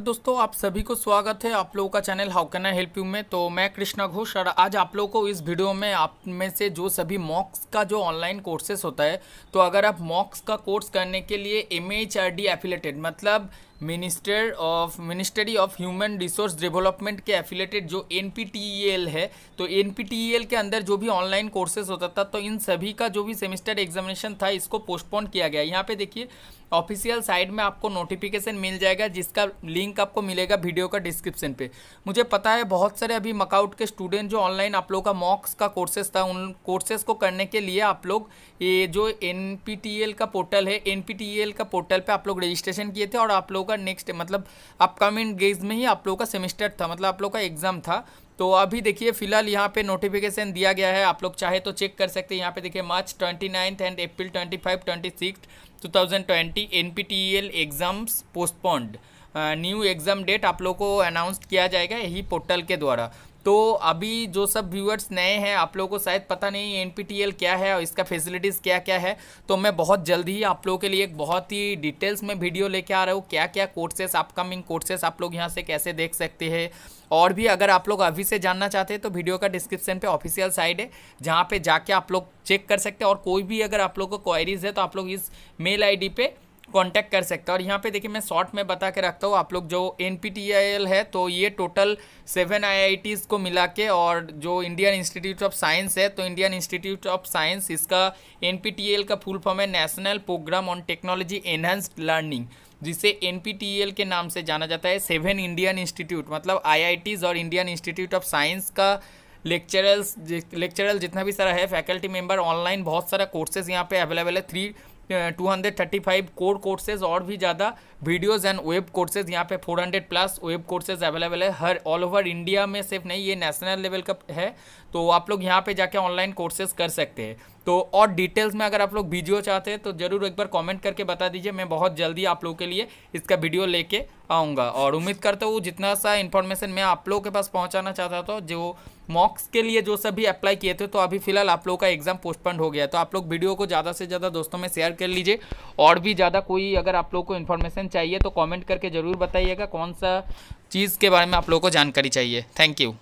दोस्तों आप सभी को स्वागत है आप लोगों का channel how can I help you में तो मैं कृष्णा घोष और आज आप लोगों को इस वीडियो में आप में से जो सभी मॉक्स का जो ऑनलाइन कोर्सेस होता है तो अगर आप मॉक्स का कोर्स करने के लिए M H R D affiliated मतलब minister of ministry of human resource development के एफिलेटेड जो एन e है तो एन e के अंदर जो भी ऑनलाइन कोर्सेज होता था तो इन सभी का जो भी सेमिस्टर एग्जामिनेशन था इसको पोस्टपोन किया गया यहाँ पे देखिए ऑफिशियल साइड में आपको नोटिफिकेशन मिल जाएगा जिसका लिंक आपको मिलेगा वीडियो का डिस्क्रिप्शन पे मुझे पता है बहुत सारे अभी मकआउट के स्टूडेंट जो ऑनलाइन आप लोग का मॉक्स का कोर्सेज था उन कोर्सेज को करने के लिए आप लोग ये जो एन e का पोर्टल है एन का पोर्टल पर आप लोग रजिस्ट्रेशन किए थे और आप लोगों का नेक्स्ट मतलब अपकमिंग डेज में ही आप लोगों का सेमेस्टर था मतलब आप लोगों का एग्ज़ाम था तो अभी देखिए फिलहाल यहाँ पे नोटिफिकेशन दिया गया है आप लोग चाहे तो चेक कर सकते हैं यहाँ पे देखिए March twenty ninth and April twenty five twenty six two thousand twenty N P T L exams postponed new exam date आप लोग को अनाउंस किया जाएगा यही पोर्टल के द्वारा तो अभी जो सब व्यूअर्स नए हैं आप लोगों को शायद पता नहीं एन क्या है और इसका फैसिलिटीज़ क्या क्या है तो मैं बहुत जल्दी ही आप लोगों के लिए एक बहुत ही डिटेल्स में वीडियो लेके आ रहा हूँ क्या क्या कोर्सेस अपकमिंग कोर्सेस आप लोग यहाँ से कैसे देख सकते हैं और भी अगर आप लोग अभी से जानना चाहते हैं तो वीडियो का डिस्क्रिप्शन पर ऑफिशियल साइड है जहाँ पर जाके आप लोग चेक कर सकते हैं और कोई भी अगर आप लोग को क्वायरीज़ है तो आप लोग इस मेल आई डी कांटेक्ट कर सकते हैं और यहाँ पे देखिए मैं शॉर्ट में बता के रखता हूँ आप लोग जो एन है तो ये टोटल सेवन आई को मिला के और जो इंडियन इंस्टीट्यूट ऑफ साइंस है तो इंडियन इंस्टीट्यूट ऑफ साइंस इसका एन का फुल फॉर्म है National Programme on Technology Enhanced Learning जिसे एन के नाम से जाना जाता है सेवन इंडियन इंस्टीट्यूट मतलब आई और इंडियन इंस्टीट्यूट ऑफ साइंस का लेक्चरल्स लेक्चरल जितना भी सारा है फैकल्टी मेंबर ऑनलाइन बहुत सारा कोर्सेज यहाँ पे अवेलेबल है three two hundred thirty five core courses और भी ज़्यादा वीडियोज़ एंड वेब कोर्सेज यहाँ पे four hundred plus web courses available है हर ऑल ओवर इंडिया में सिर्फ नहीं ये नेशनल लेवल का है तो आप लोग यहाँ पे जाके ऑनलाइन कोर्सेज कर सकते हैं तो और डिटेल्स में अगर आप लोग वीडियो चाहते हैं तो ज़रूर एक बार कमेंट करके बता दीजिए मैं बहुत जल्दी आप लोगों के लिए इसका वीडियो लेके आऊँगा और उम्मीद करता हूँ जितना सा इन्फॉर्मेशन मैं आप लोगों के पास पहुँचाना चाहता था जो मॉक्स के लिए जो सभी अप्लाई किए थे तो अभी फिलहाल आप लोगों का एग्जाम पोस्टपन हो गया तो आप लोग वीडियो को ज़्यादा से ज़्यादा दोस्तों में शेयर कर लीजिए और भी ज़्यादा कोई अगर आप लोग को इन्फॉर्मेशन चाहिए तो कॉमेंट करके ज़रूर बताइएगा कौन सा चीज़ के बारे में आप लोग को जानकारी चाहिए थैंक यू